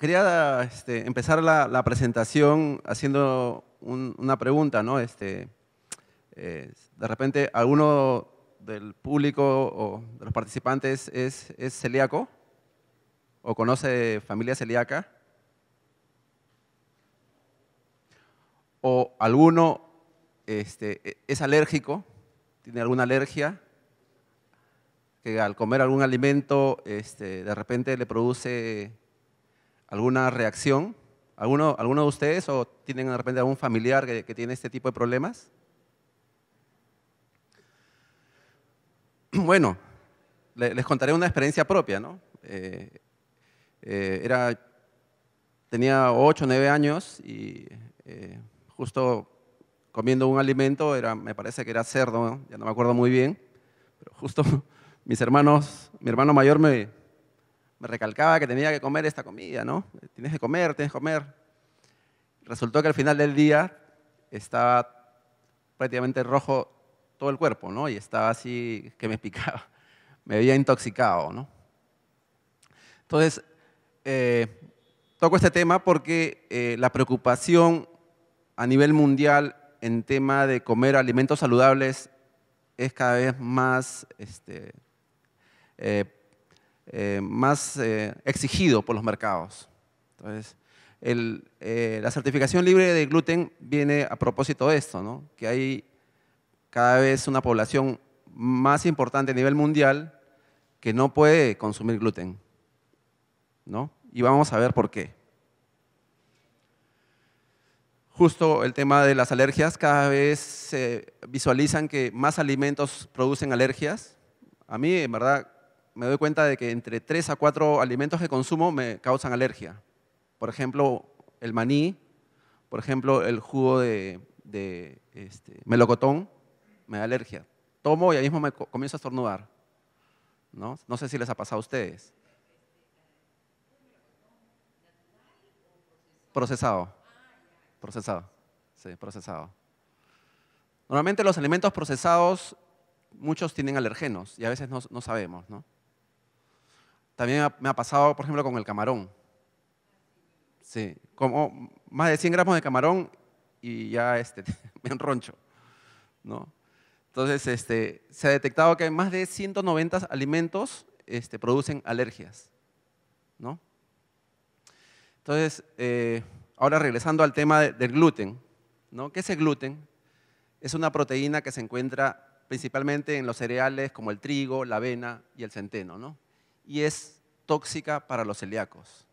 quería este, empezar la, presentación haciendo una pregunta, ¿no? Este, eh, de repente, ¿alguno del público o de los participantes es, es celíaco? ¿O conoce familia celíaca? ¿O alguno este, e-, es alérgico? ¿Tiene alguna alergia? que al comer algún alimento este, de repente le produce alguna reacción? ¿Alguno, ¿Alguno de ustedes o tienen de repente algún familiar que, tiene este tipo de problemas? Bueno, les contaré una experiencia propia, ¿no? Eh, eh, era, tenía 8 o 9 años y eh, justo comiendo un alimento, era, me parece que era cerdo, ya no me acuerdo muy bien, pero justo mis hermanos, mi hermano mayor me, me recalcaba que tenía que comer esta comida, ¿no? Tienes que comer, tienes que comer. Resultó que al final del día estaba prácticamente rojo todo el cuerpo, ¿no? Y estaba así que me picaba, me había intoxicado, ¿no? Entonces, eh, toco este tema porque eh, la preocupación a nivel mundial en tema de comer alimentos saludables es cada vez más este, eh, eh, más eh, exigido por los mercados. Entonces, eh, la certificación libre de gluten viene a propósito de esto, ¿no? que hay cada vez una población más importante a nivel mundial que no puede consumir gluten. ¿no? Y vamos a ver por qué. Justo el tema de las alergias, cada vez se visualizan que más alimentos producen alergias. A mí, en verdad, me doy cuenta de que entre tres a cuatro alimentos que consumo me causan alergia. Por ejemplo, el maní, por ejemplo, el jugo de, este, melocotón me da alergia. Tomo y ahí mismo me comienzo a estornudar. ¿No? sé si les ha pasado a ustedes. Procesado. Procesado. Sí, procesado. Normalmente los alimentos procesados, muchos tienen alergenos y a veces no, no sabemos, ¿no? También me ha pasado, por ejemplo, con el camarón. Sí, como más de 100 gramos de camarón y ya este, me enroncho, ¿no? Entonces, este, se ha detectado que más de 190 alimentos este, producen alergias, ¿no? Entonces, eh, ahora regresando al tema del gluten, ¿no? ¿Qué es el gluten? Es una proteína que se encuentra principalmente en los cereales como el trigo, la avena y el centeno, ¿no? y es tóxica para los celíacos.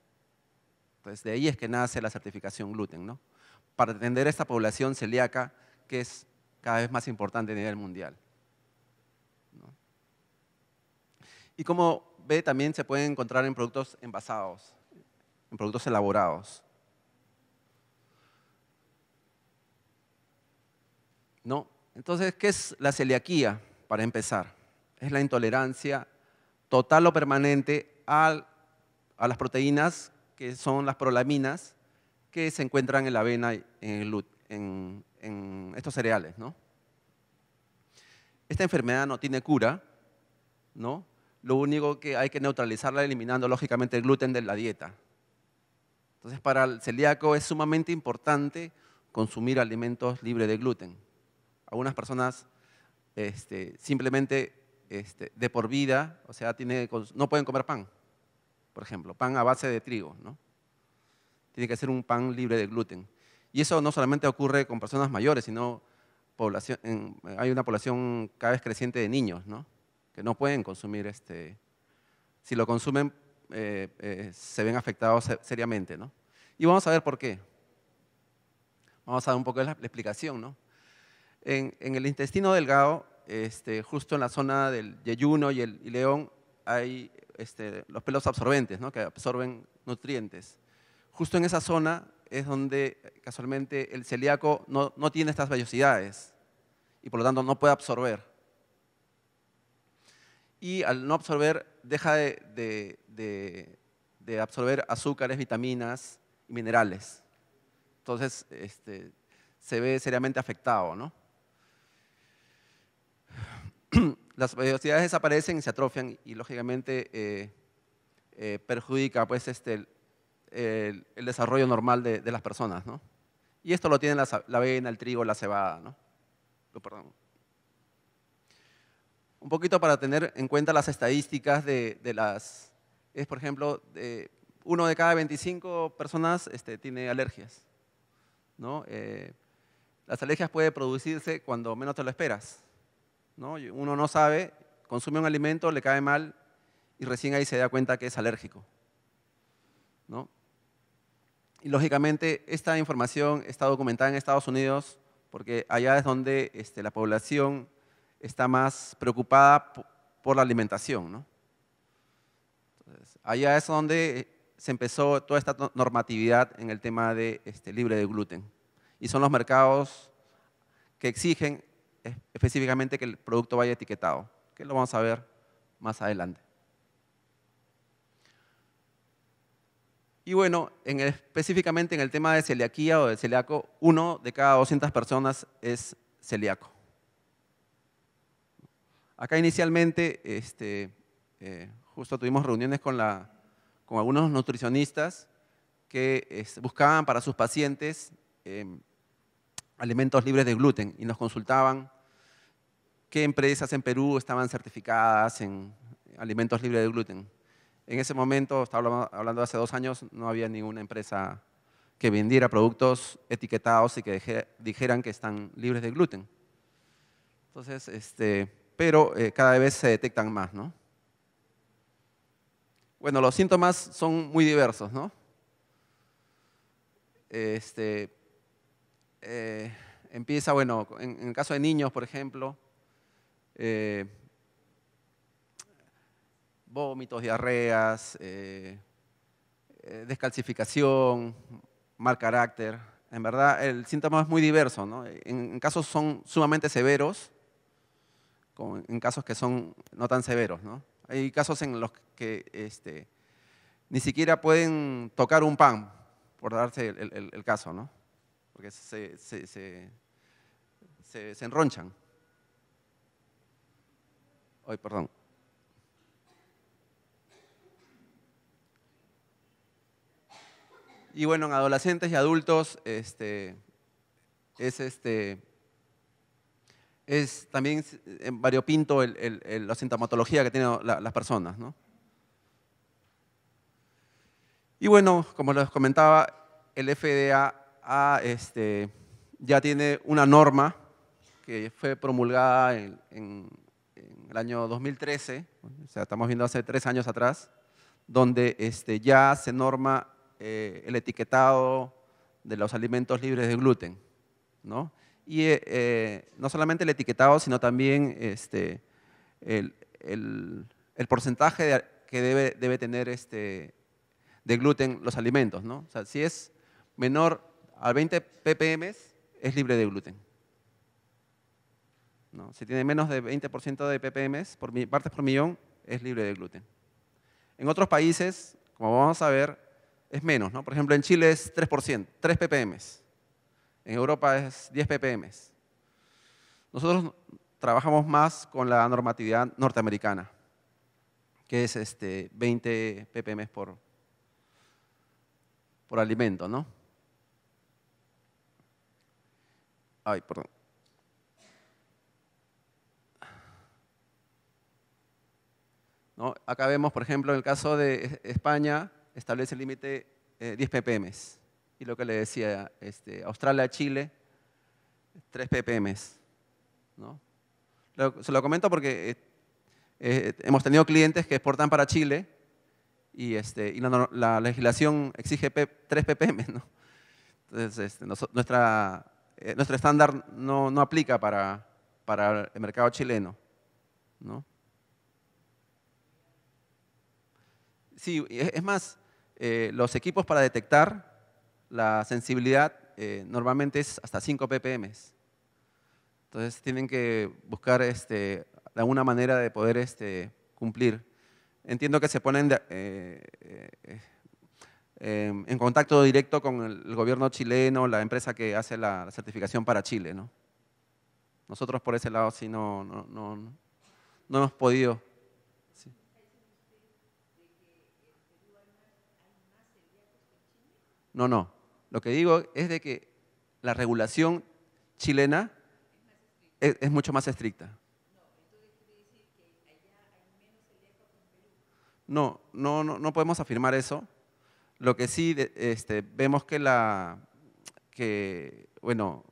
Entonces, de ahí es que nace la certificación gluten, ¿no? Para atender esta población celíaca que es cada vez más importante a nivel mundial. Y como ve, también se puede encontrar en productos envasados, en productos elaborados. ¿No? Entonces, ¿qué es la celiaquía? Para empezar, es la intolerancia total o permanente a las proteínas que son las prolaminas que se encuentran en la avena y en, estos cereales. Esta enfermedad no tiene cura, ¿no? lo único que hay que neutralizarla eliminando lógicamente el gluten de la dieta. Entonces para el celíaco es sumamente importante consumir alimentos libres de gluten. Algunas personas este, simplemente este, de por vida, o sea, tiene, no pueden comer pan, por ejemplo, pan a base de trigo, ¿no? Tiene que ser un pan libre de gluten. Y eso no solamente ocurre con personas mayores, sino población, hay una población cada vez creciente de niños, ¿no? Que no pueden consumir este. Si lo consumen, eh, eh, se ven afectados seriamente, ¿no? Y vamos a ver por qué. Vamos a dar un poco la, explicación, ¿no? en, el intestino delgado este, justo en la zona del yeyuno y el león, hay este, los pelos absorbentes, que absorben nutrientes. Justo en esa zona es donde casualmente el celíaco no, tiene estas vellosidades y por lo tanto no puede absorber. Y al no absorber, deja de, absorber azúcares, vitaminas y minerales. Entonces, este, se ve seriamente afectado, ¿no? las velocidades desaparecen y se atrofian y, lógicamente eh, eh, perjudica pues, este, el, desarrollo normal de, las personas. Y esto lo tienen la, avena, el trigo, la cebada. ¿no? Oh, Un poquito para tener en cuenta las estadísticas de, las... Es, por ejemplo, de, uno de cada 25 personas este, tiene alergias. ¿no? Eh, las alergias pueden producirse cuando menos te lo esperas. Uno no sabe, consume un alimento, le cae mal y recién ahí se da cuenta que es alérgico. ¿no? Y lógicamente esta información está documentada en Estados Unidos porque allá es donde este, la población está más preocupada por la alimentación. allá es donde se empezó toda esta normatividad en el tema de este, libre de gluten. Y son los mercados que exigen eh, específicamente que el producto vaya etiquetado, que lo vamos a ver más adelante. Y bueno, en específicamente en el tema de celiaquía o de celíaco, uno de cada 200 personas es celíaco. Acá inicialmente, este, eh, justo tuvimos reuniones con, algunos nutricionistas que buscaban para sus pacientes em, alimentos libres de gluten y nos consultaban qué empresas en Perú estaban certificadas en alimentos libres de gluten. En ese momento, estaba hablando de hace dos años, no había ninguna empresa que vendiera productos etiquetados y que dijeran que están libres de gluten. Entonces, este, pero eh, cada vez se detectan más, ¿no? Bueno, los síntomas son muy diversos, ¿no? Este, eh, empieza, bueno, en, el caso de niños, por ejemplo, eh, vómitos, diarreas, eh, eh, descalcificación, mal carácter. En verdad, el síntoma es muy diverso. ¿no? En, casos son sumamente severos, en casos que son no tan severos. ¿no? Hay casos en los que este, ni siquiera pueden tocar un pan, por darse el, caso, ¿no? porque se, se enronchan. Ay, perdón. Y bueno, en adolescentes y adultos este, es este, es también en eh, variopinto la sintomatología que tienen las personas. ¿no? Y bueno, como les comentaba, el FDA este, ya tiene una norma que fue promulgada en en el año 2013, o sea, estamos viendo hace tres años atrás, donde este, ya se norma eh, el etiquetado de los alimentos libres de gluten, ¿no? Y eh, eh, no solamente el etiquetado, sino también este, el, porcentaje que debe, debe tener este, de gluten los alimentos, ¿no? O sea, si es menor a 20 ppm, es libre de gluten. Si tiene menos de 20% de ppm por partes por millón, es libre de gluten. En otros países, como vamos a ver, es menos. ¿no? Por ejemplo, en Chile es 3%, 3 ppm. En Europa es 10 ppm. Nosotros trabajamos más con la normatividad norteamericana, que es este 20 ppm por, por alimento, ¿no? Ay, perdón. Acá vemos, por ejemplo, en el caso de España, establece el límite 10 eh, ppm. Y lo que le decía, este, Australia, Chile, 3 ppm. se lo comento porque eh, eh, hemos tenido clientes que exportan para Chile y, este, la, legislación exige 3 ppm. Entonces, este, nuestro estándar no, aplica para, para el mercado chileno. ¿no? Sí, e, es más, eh, los equipos para detectar la sensibilidad eh, normalmente es hasta 5 ppm. Entonces tienen que buscar este, alguna manera de poder este, cumplir. Entiendo que se ponen eh, en contacto directo con el gobierno chileno, la empresa que hace la certificación para Chile. Nosotros por ese lado sí no, no hemos podido No, no. Lo que digo es de que la regulación chilena es, mucho más estricta. No, no, no, no podemos afirmar eso. Lo que sí este, vemos que la que bueno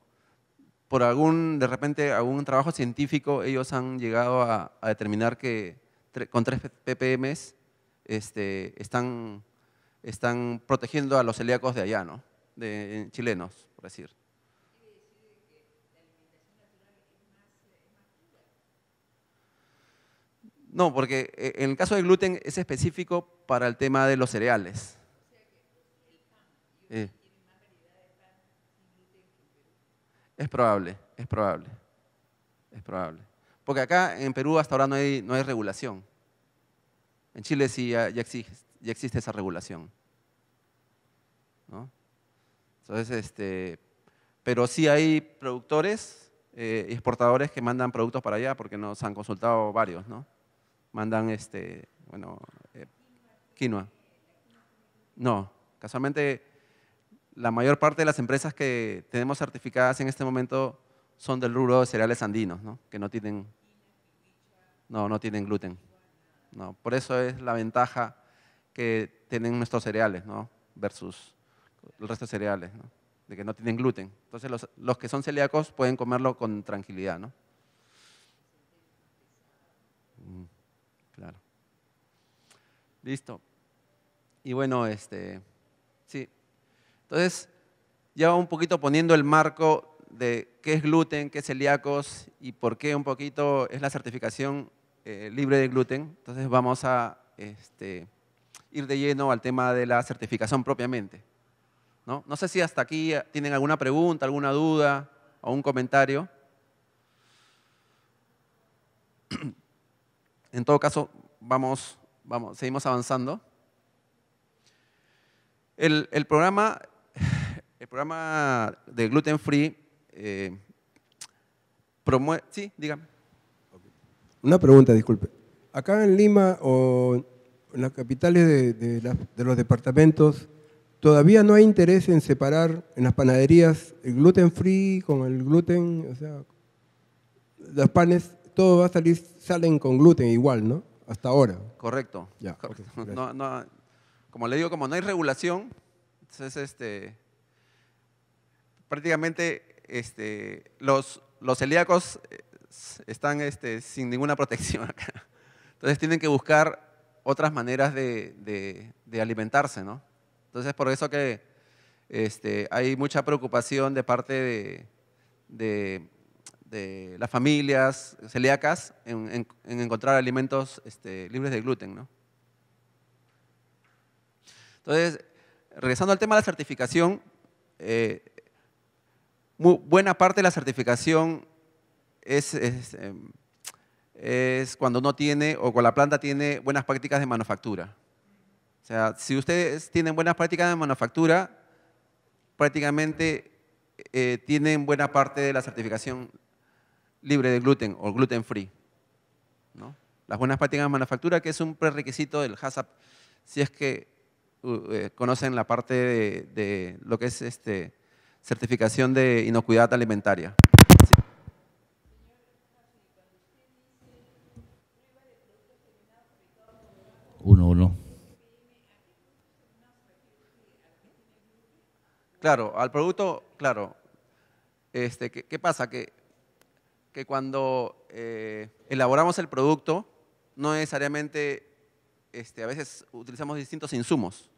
por algún de repente algún trabajo científico ellos han llegado a, determinar que con 3 ppm este, están están protegiendo a los celíacos de allá, ¿no? De eh, chilenos, por decir. No, porque eh, en el caso del gluten es específico para el tema de los cereales. Es probable, es probable, es probable. Porque acá en Perú hasta ahora no hay, no hay regulación. En Chile sí ya, exiges ya existe esa regulación. Entonces, este, pero sí hay productores y eh, exportadores que mandan productos para allá, porque nos han consultado varios, ¿no? Mandan, este, bueno, eh, quinoa. No, casualmente la mayor parte de las empresas que tenemos certificadas en este momento son del rubro de cereales andinos, ¿no? Que no tienen, no, no tienen gluten. No, por eso es la ventaja que tienen nuestros cereales, ¿no? Versus el resto de cereales, ¿no? De que no tienen gluten. Entonces, los, que son celíacos pueden comerlo con tranquilidad, ¿no? Mm, claro. Listo. Y bueno, este, sí. Entonces, ya un poquito poniendo el marco de qué es gluten, qué es celíacos y por qué un poquito es la certificación eh, libre de gluten. Entonces vamos a este, ir de lleno al tema de la certificación propiamente. ¿no? no sé si hasta aquí eh, tienen alguna pregunta, alguna duda o un comentario. En todo caso, vamos, vamos seguimos avanzando. El, programa, el programa de Gluten Free eh, promueve... Sí, dígame. Una pregunta, disculpe. Acá en Lima o en las capitales de, los departamentos todavía no hay interés en separar en las panaderías el gluten free con el gluten, o sea, los panes, todo va a salir, salen con gluten igual, ¿no? Hasta ahora. Correcto. Ya, como le digo, como no hay regulación, entonces este, prácticamente este, los, los celíacos eh, están este, sin ninguna protección acá. Entonces tienen que buscar otras maneras de, alimentarse, ¿no? Entonces, por eso que este, hay mucha preocupación de parte de, las familias celíacas en, encontrar alimentos este, libres de gluten, Entonces, regresando al tema de la certificación, eh, buena parte de la certificación es, em, es cuando no tiene o cuando la planta tiene buenas prácticas de manufactura. O sea, si ustedes tienen buenas prácticas de manufactura, prácticamente eh, tienen buena parte de la certificación libre de gluten o gluten free. Las buenas prácticas de manufactura, que es un prerequisito del HACCP, si es que uh, eh, conocen la parte de, de, lo que es este, certificación de inocuidad alimentaria. Uno Claro, al producto, claro. Este, ¿qué, pasa? Que, que cuando eh, elaboramos el producto, no necesariamente, este, a veces utilizamos distintos insumos.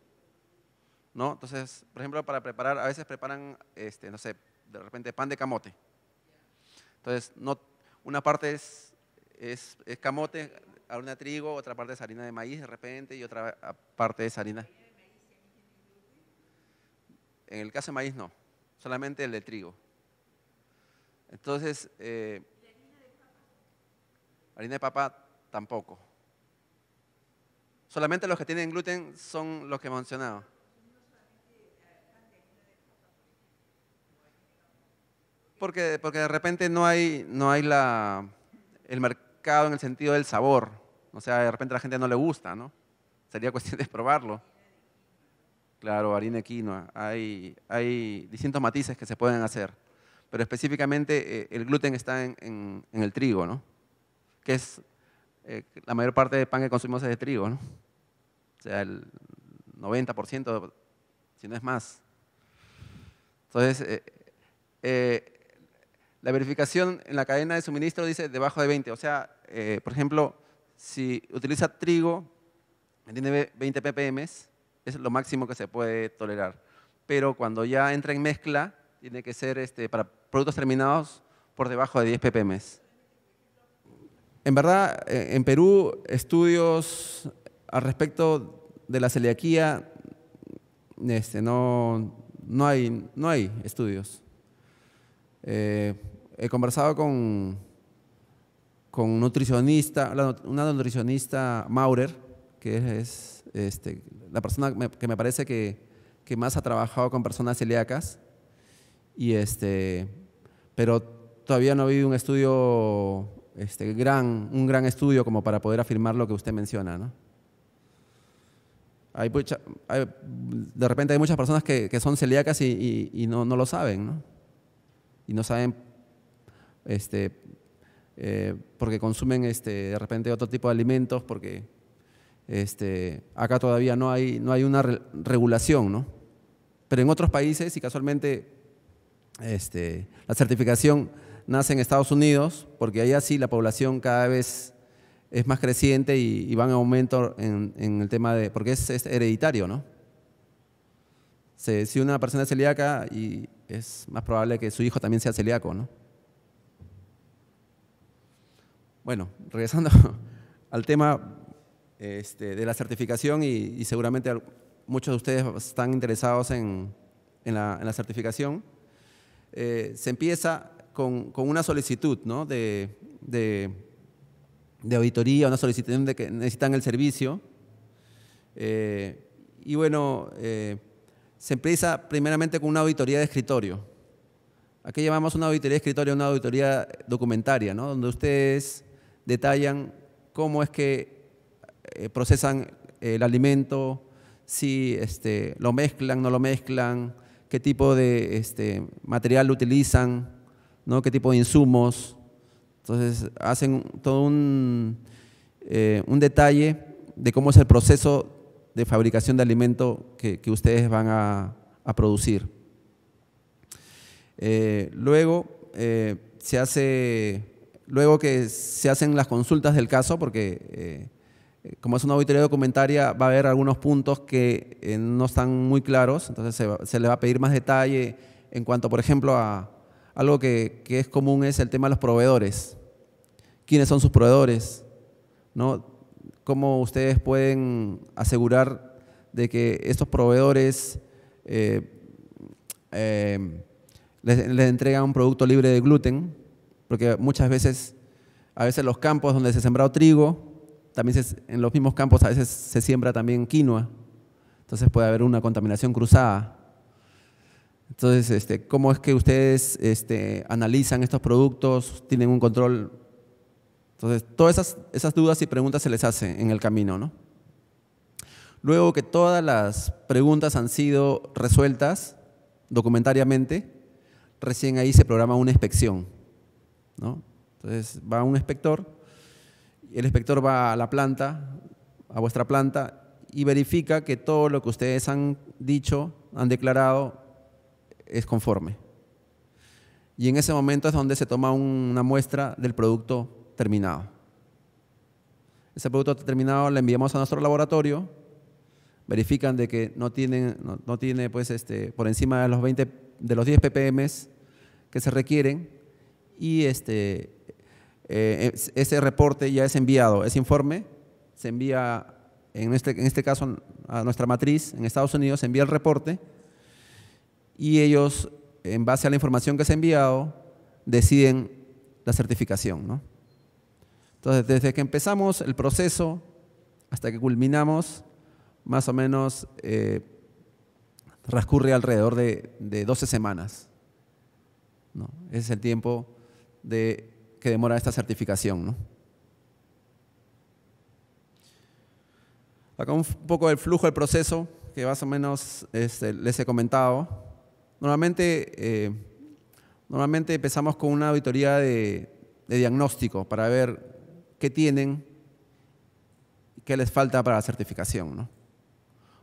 ¿no? Entonces, por ejemplo, para preparar, a veces preparan, este, no sé, de repente pan de camote. Entonces, no, una parte es, es camote, harina de trigo, otra parte de harina de maíz de repente y otra parte es harina. En el caso de maíz no, solamente el de trigo. Entonces, eh, harina de papa tampoco. Solamente los que tienen gluten son los que he mencionado. Porque, porque de repente no hay, no hay la, el mercado en el sentido del sabor. O sea, de repente a la gente no le gusta, ¿no? Sería cuestión de probarlo. Claro, harina de quinoa. Hay, hay distintos matices que se pueden hacer. Pero específicamente eh, el gluten está en, el trigo, ¿no? Que es eh, la mayor parte del pan que consumimos es de trigo, ¿no? O sea, el 90%, si no es más. Entonces, eh, la verificación en la cadena de suministro dice debajo de 20. O sea, eh, por ejemplo, si utiliza trigo, tiene 20 ppm, es lo máximo que se puede tolerar. Pero cuando ya entra en mezcla, tiene que ser este, para productos terminados por debajo de 10 ppm. En verdad, eh, en Perú, estudios al respecto de la celiaquía, este, no, no, hay, no hay estudios. Eh, he conversado con, con nutricionista, una nutricionista Maurer, que es este, la persona que me parece que, que más ha trabajado con personas celíacas, y este, pero todavía no ha habido un estudio, este, gran, un gran estudio como para poder afirmar lo que usted menciona. ¿no? de repente hay muchas personas que, que son celíacas y, y, y no, no, lo saben, ¿no? y no saben este, eh, porque consumen este, de repente otro tipo de alimentos, porque este, acá todavía no hay, no hay una regulación, ¿no? Pero en otros países, y casualmente este, la certificación nace en Estados Unidos, porque ahí así la población cada vez es más creciente y, va en aumento en, el tema de, porque es, hereditario, ¿no? si una persona es celíaca, y es más probable que su hijo también sea celíaco, ¿no? Bueno, regresando al tema este, de la certificación y, seguramente muchos de ustedes están interesados en, la, certificación, eh, se empieza con, una solicitud ¿no? de, auditoría, una solicitud de que necesitan el servicio. Eh, y bueno, eh, se empieza primeramente con una auditoría de escritorio. Aquí llamamos una auditoría de escritorio una auditoría documentaria, ¿no? donde ustedes detallan cómo es que eh, procesan eh, el alimento, si este, lo mezclan, no lo mezclan, qué tipo de este, material utilizan, ¿no? qué tipo de insumos. Entonces hacen todo un, eh, un, detalle de cómo es el proceso de fabricación de alimento que, ustedes van a, producir. luego se hace Luego que se hacen las consultas del caso, porque eh, como es una auditoría documentaria, va a haber algunos puntos que eh, no están muy claros, entonces se, le va a pedir más detalle en cuanto, por ejemplo, a algo que, es común es el tema de los proveedores. ¿Quiénes son sus proveedores? ¿No? ¿Cómo ustedes pueden asegurar de que estos proveedores eh, les, les, entregan un producto libre de gluten, porque muchas veces, a veces los campos donde se ha sembrado trigo, también en los mismos campos a veces se siembra también quinoa. Entonces puede haber una contaminación cruzada. Entonces, este, ¿cómo es que ustedes este, analizan estos productos? ¿Tienen un control? Entonces, todas esas, dudas y preguntas se les hace en el camino, ¿no? Luego que todas las preguntas han sido resueltas documentariamente, recién ahí se programa una inspección. ¿no? Entonces va un inspector, el inspector va a la planta, a vuestra planta, y verifica que todo lo que ustedes han dicho, han declarado, es conforme. Y en ese momento es donde se toma una muestra del producto terminado. Ese producto terminado lo enviamos a nuestro laboratorio, verifican de que no, tienen, tiene pues este, por encima de los, 20, de los 10 ppm que se requieren y este, eh, ese reporte ya es enviado, ese informe se envía, este, en este, caso, a nuestra matriz en Estados Unidos, se envía el reporte y ellos, en base a la información que se ha enviado, deciden la certificación. Entonces, desde que empezamos el proceso hasta que culminamos, más o menos eh, transcurre alrededor de, 12 semanas. Ese es el tiempo de, que demora esta certificación. ¿no? Acá un poco del flujo del proceso, que más o menos este, les he comentado. Normalmente, eh, normalmente empezamos con una auditoría de, diagnóstico para ver qué tienen, y qué les falta para la certificación. ¿no?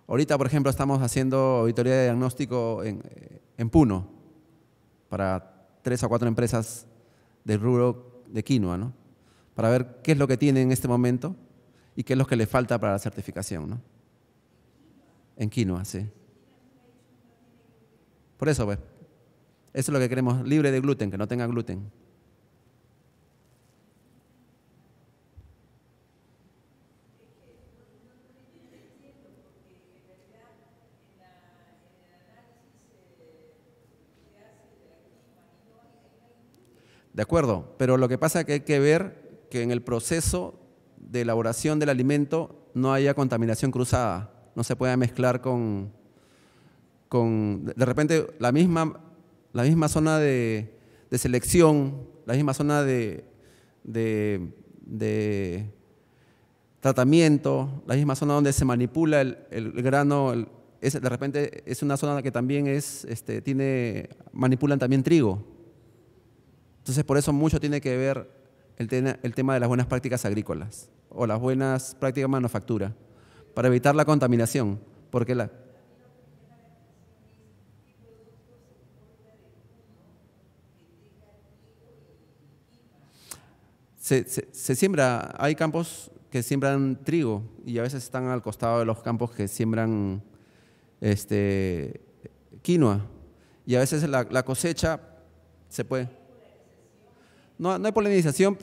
Ahorita, por ejemplo, estamos haciendo auditoría de diagnóstico en, eh, en, Puno para tres o cuatro empresas del rubro de quinoa, ¿no? Para ver qué es lo que tiene en este momento y qué es lo que le falta para la certificación, ¿no? En quinoa, sí. Por eso, pues, eso es lo que queremos, libre de gluten, que no tenga gluten. ¿De acuerdo? Pero lo que pasa es que hay que ver que en el proceso de elaboración del alimento no haya contaminación cruzada, no se pueda mezclar con, con de repente la misma, la misma zona de, selección, la misma zona de, de, tratamiento, la misma zona donde se manipula el, grano, de repente es una zona que también es, este, tiene, manipulan también trigo. Entonces, por eso mucho tiene que ver el, tema de las buenas prácticas agrícolas o las buenas prácticas de manufactura para evitar la contaminación, porque la, Se, siembra, hay campos que siembran trigo y a veces están al costado de los campos que siembran este, quinoa. Y a veces la cosecha se puede... No, hay polinización,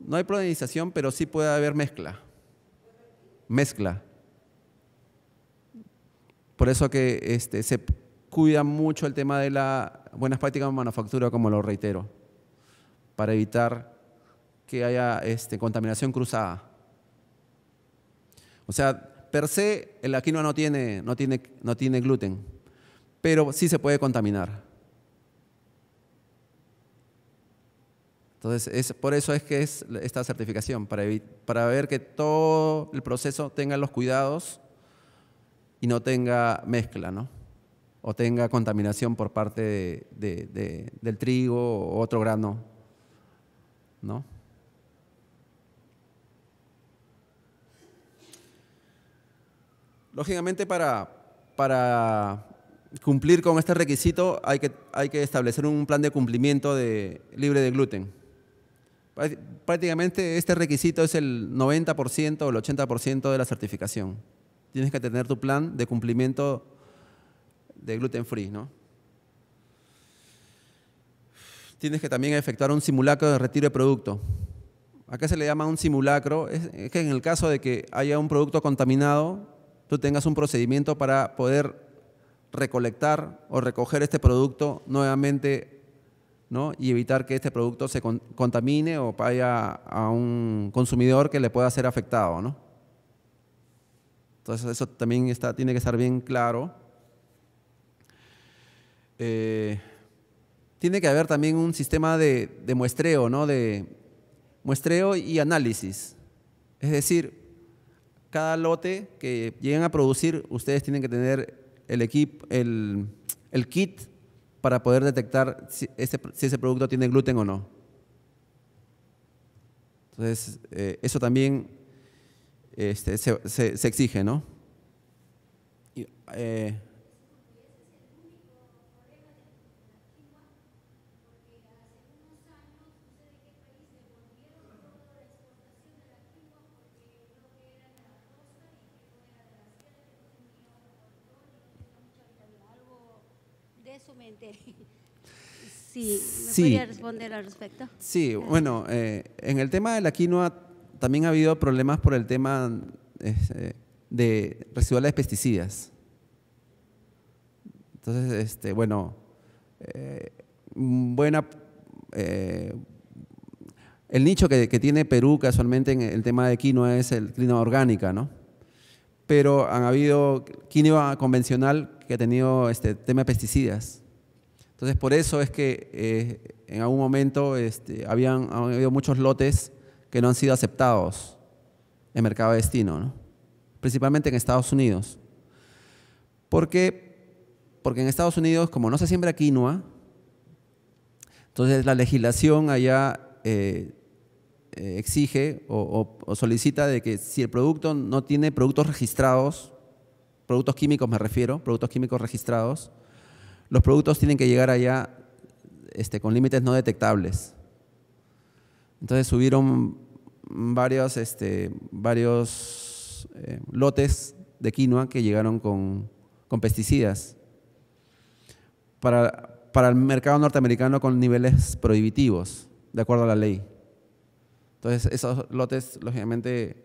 no hay polinización, pero sí puede haber mezcla. Mezcla. Por eso que este, se cuida mucho el tema de las buenas prácticas de manufactura, como lo reitero, para evitar que haya este, contaminación cruzada. O sea, per se, el quinoa no tiene, no tiene, no tiene gluten, pero sí se puede contaminar. Entonces, es, por eso es que es esta certificación, para, para ver que todo el proceso tenga los cuidados y no tenga mezcla, ¿no? O tenga contaminación por parte de, del trigo o otro grano, ¿no? Lógicamente, para, cumplir con este requisito hay que, hay que establecer un plan de cumplimiento de, libre de gluten prácticamente este requisito es el 90% o el 80% de la certificación. Tienes que tener tu plan de cumplimiento de gluten free, ¿no? Tienes que también efectuar un simulacro de retiro de producto. Acá se le llama un simulacro, es que en el caso de que haya un producto contaminado, tú tengas un procedimiento para poder recolectar o recoger este producto nuevamente y evitar que este producto se contamine o vaya a un consumidor que le pueda ser afectado. Entonces eso también está, tiene que estar bien claro. Eh, tiene que haber también un sistema de, muestreo, ¿no? de muestreo y análisis. Es decir, cada lote que lleguen a producir, ustedes tienen que tener el, el kit para poder detectar si, ese producto tiene gluten o no. Entonces, eh, eso también este, se, exige, ¿no? Y, eh, Sí, sí. bueno, eh, en el tema de la quinoa también ha habido problemas por el tema eh, de residuales de pesticidas. Entonces, este, bueno, eh, buena el nicho que, tiene Perú casualmente en el tema de quinoa es el clima orgánica, ¿no? Pero han habido quinoa convencional que ha tenido este tema de pesticidas. Entonces, por eso es que eh, en algún momento este, habían, habido muchos lotes que no han sido aceptados en mercado de destino, principalmente en Estados Unidos. ¿Por qué? Porque en Estados Unidos, como no se siembra quinoa, entonces la legislación allá eh, eh, exige o, o solicita de que si el producto no tiene productos registrados, productos químicos me refiero, productos químicos registrados, los productos tienen que llegar allá este, con límites no detectables. Entonces subieron varios, este, eh, lotes de quinoa que llegaron con, pesticidas para, el mercado norteamericano con niveles prohibitivos, de acuerdo a la ley. Entonces esos lotes, lógicamente,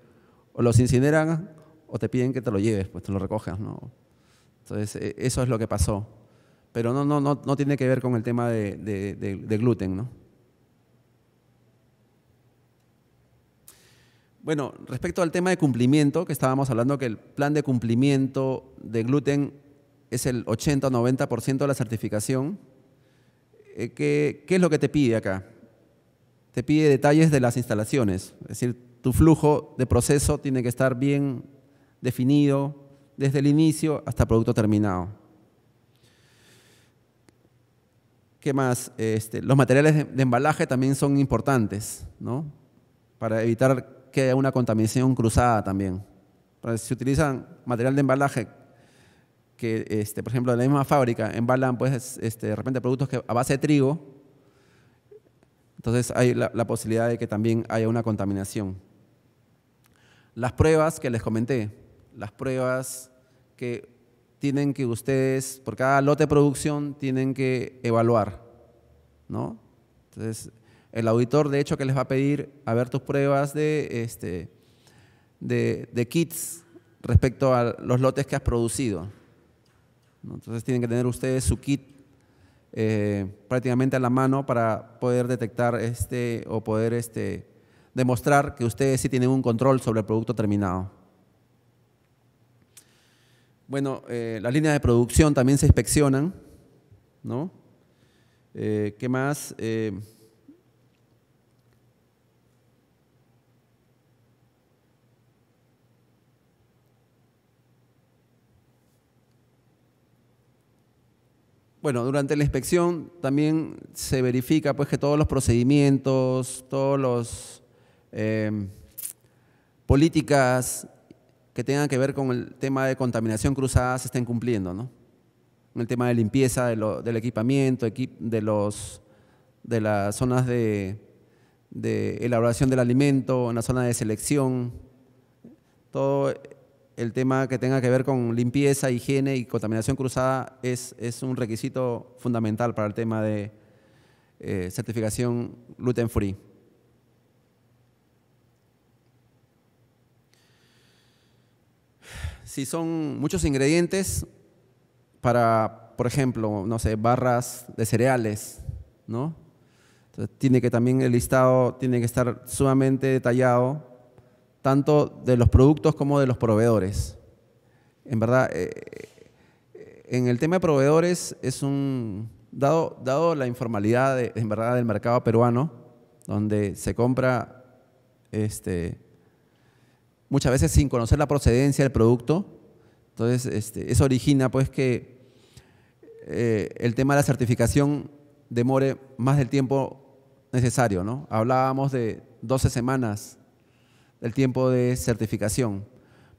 o los incineran o te piden que te lo lleves, pues te lo recojas. Entonces e, eso es lo que pasó pero no, no, no, no tiene que ver con el tema de, gluten, ¿no? Bueno, respecto al tema de cumplimiento, que estábamos hablando que el plan de cumplimiento de gluten es el 80 o 90% de la certificación, eh, ¿qué, ¿qué es lo que te pide acá? Te pide detalles de las instalaciones, es decir, tu flujo de proceso tiene que estar bien definido desde el inicio hasta producto terminado. ¿Qué más? Este, los materiales de, embalaje también son importantes, ¿no? Para evitar que haya una contaminación cruzada también. si utilizan material de embalaje que, este, por ejemplo, de la misma fábrica embalan, pues, este, de repente productos que, a base de trigo, entonces hay la posibilidad de que también haya una contaminación. Las pruebas que les comenté, las pruebas que tienen que ustedes, por cada lote de producción, tienen que evaluar, ¿no? Entonces, el auditor, de hecho, que les va a pedir a ver tus pruebas de, este, de, kits respecto a los lotes que has producido. Entonces, tienen que tener ustedes su kit eh, prácticamente a la mano para poder detectar este o poder este, demostrar que ustedes sí tienen un control sobre el producto terminado. Bueno, eh, las líneas de producción también se inspeccionan, ¿no? Eh, ¿Qué más? Eh, bueno, durante la inspección también se verifica pues, que todos los procedimientos, todas las políticas que tengan que ver con el tema de contaminación cruzada se estén cumpliendo, ¿no? El tema de limpieza del equipamiento, de, los, de las zonas de, elaboración del alimento, en la zona de selección, todo el tema que tenga que ver con limpieza, higiene y contaminación cruzada es, es un requisito fundamental para el tema de eh, certificación gluten free. si son muchos ingredientes para, por ejemplo, no sé, barras de cereales, ¿no? tiene que también el listado tiene que estar sumamente detallado, tanto de los productos como de los proveedores. En verdad, eh, eh, en el tema de proveedores es un dado, dado la informalidad en verdad del mercado peruano, donde se compra este muchas veces sin conocer la procedencia del producto. Entonces, este, eso origina pues que eh, el tema de la certificación demore más del tiempo necesario. ¿no? Hablábamos de 12 semanas del tiempo de certificación,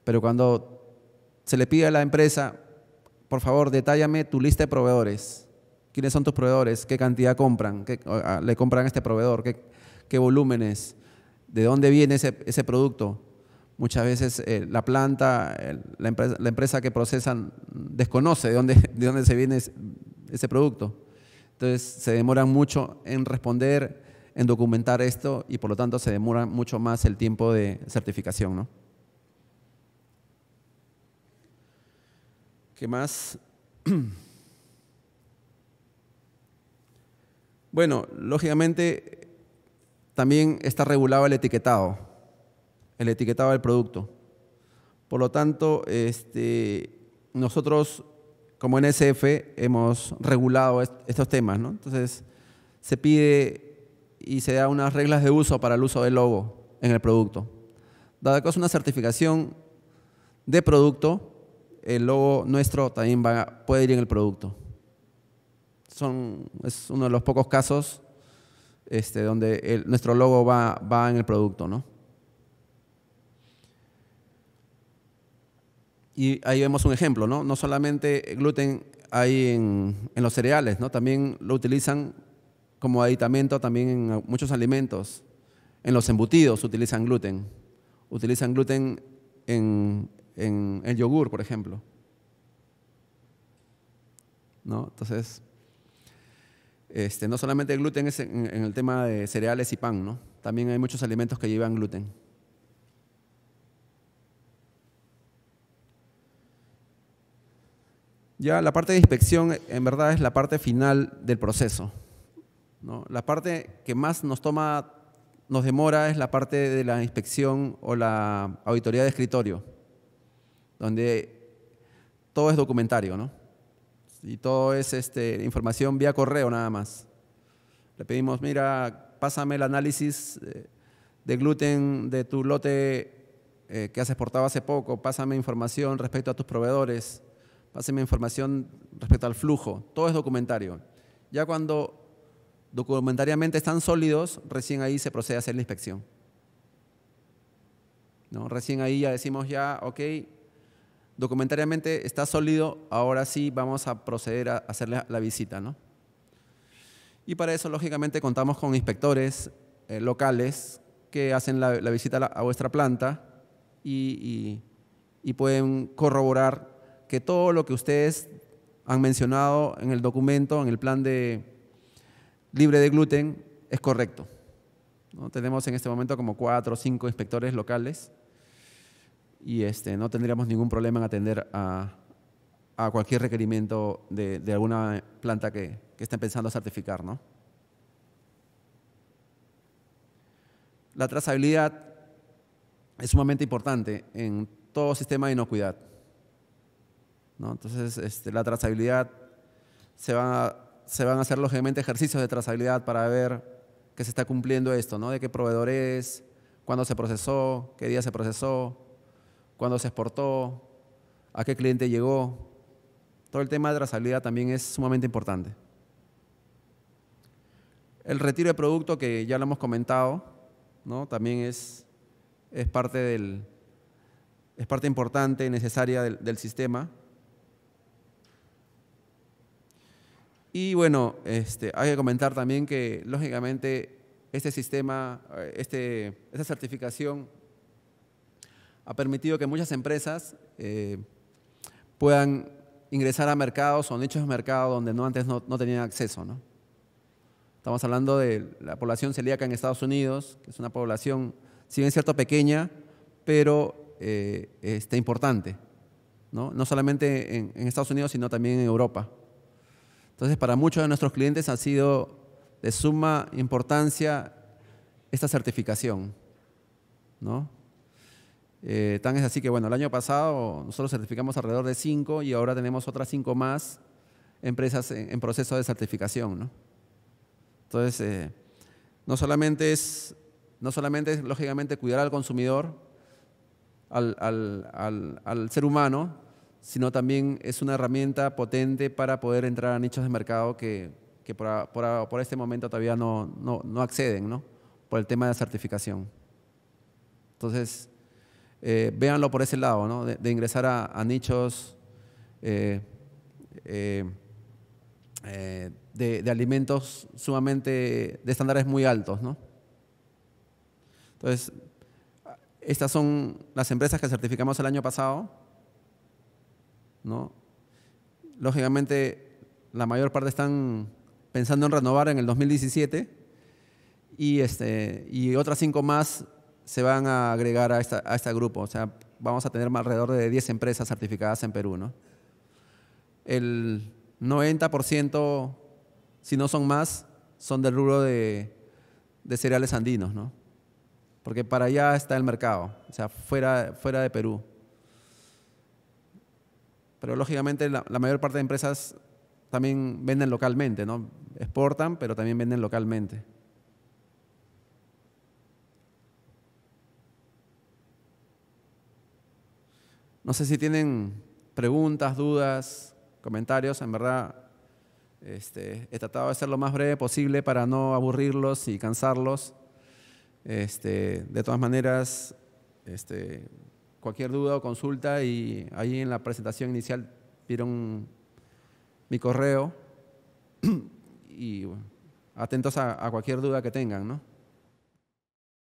pero cuando se le pide a la empresa, por favor, detállame tu lista de proveedores. ¿Quiénes son tus proveedores? ¿Qué cantidad compran? ¿Qué, ah, ¿Le compran a este proveedor? ¿Qué, volúmenes? ¿De dónde viene ese producto? Muchas veces eh, la planta, la, empresa, que procesan desconoce de dónde, se viene ese, producto. Entonces se demoran mucho en responder, en documentar esto y por lo tanto se demora mucho más el tiempo de certificación. ¿Qué más? Bueno, lógicamente también está regulado el etiquetado el etiquetado del producto. Por lo tanto, este, nosotros como NSF hemos regulado estos temas. ¿no? Entonces, se pide y se da unas reglas de uso para el uso del logo en el producto. Dada que es una certificación de producto, el logo nuestro también va, puede ir en el producto. Son, es uno de los pocos casos este, donde nuestro logo va, va en el producto, ¿no? Y ahí vemos un ejemplo, ¿no? No solamente gluten hay en, los cereales, ¿no? También lo utilizan como aditamento también en muchos alimentos. En los embutidos utilizan gluten. Utilizan gluten en, en el yogur, por ejemplo. Entonces, este, no solamente gluten es en, en el tema de cereales y pan, ¿no? También hay muchos alimentos que llevan gluten. Ya la parte de inspección en verdad es la parte final del proceso. ¿no? La parte que más nos toma, nos demora es la parte de la inspección o la auditoría de escritorio, donde todo es documentario, ¿no? Y todo es este, información vía correo nada más. Le pedimos, mira, pásame el análisis eh, de gluten de tu lote eh, que has exportado hace poco, pásame información respecto a tus proveedores pásenme información respecto al flujo. Todo es documentario. Ya cuando documentariamente están sólidos, recién ahí se procede a hacer la inspección. ¿No? Recién ahí ya decimos ya, ok, documentariamente está sólido, ahora sí vamos a proceder a hacer la, visita. ¿no? Y para eso, lógicamente, contamos con inspectores eh, locales que hacen la, visita a, vuestra planta y pueden corroborar que todo lo que ustedes han mencionado en el documento, en el plan de libre de gluten, es correcto. ¿No? Tenemos en este momento como cuatro o cinco inspectores locales y este, no tendríamos ningún problema en atender a, a cualquier requerimiento de, de alguna planta que, que, estén pensando certificar. ¿no? La trazabilidad es sumamente importante en todo sistema de inocuidad. Entonces, este, la trazabilidad, se van, a, se hacer lógicamente ejercicios de trazabilidad para ver que se está cumpliendo esto, ¿no? De qué proveedor es, cuándo se procesó, qué día se procesó, cuándo se exportó, a qué cliente llegó. Todo el tema de trazabilidad también es sumamente importante. El retiro de producto, que ya lo hemos comentado, ¿no? también es, parte es parte importante y necesaria del sistema. Y bueno, este, hay que comentar también que, lógicamente, este sistema, eh, este, esta certificación ha permitido que muchas empresas eh, puedan ingresar a mercados o nichos de mercado donde no, antes no, tenían acceso. Estamos hablando de la población celíaca en Estados Unidos, que es una población, si bien cierto, pequeña, pero eh, este, importante. ¿no? solamente en, en Estados Unidos, sino también en Europa. Entonces, para muchos de nuestros clientes ha sido de suma importancia esta certificación. Eh, tan es así que, bueno, el año pasado nosotros certificamos alrededor de cinco y ahora tenemos otras cinco más empresas en, proceso de certificación. Entonces, eh, no, solamente es, no solamente lógicamente, cuidar al consumidor, al ser humano, sino también es una herramienta potente para poder entrar a nichos de mercado que, por, este momento todavía no, acceden, Por el tema de certificación. Entonces, eh, véanlo por ese lado, ¿no? De, ingresar a, nichos eh, eh, de, de, alimentos sumamente, de estándares muy altos, ¿no? Entonces, estas son las empresas que certificamos el año pasado ¿no? Lógicamente, la mayor parte están pensando en renovar en el 2017 y, este, y otras cinco más se van a agregar a, este grupo. O sea, vamos a tener alrededor de 10 empresas certificadas en Perú. ¿no? El 90%, si no son más, son del rubro de, cereales andinos, porque para allá está el mercado, o sea, fuera, fuera de Perú. Pero lógicamente la, mayor parte de empresas también venden localmente, ¿no? Exportan, pero también venden localmente. No sé si tienen preguntas, dudas, comentarios. En verdad, este, he tratado de ser lo más breve posible para no aburrirlos y cansarlos. Este, de todas maneras, este, cualquier duda o consulta y ahí en la presentación inicial vieron mi correo y atentos a, a cualquier duda que tengan, ¿no?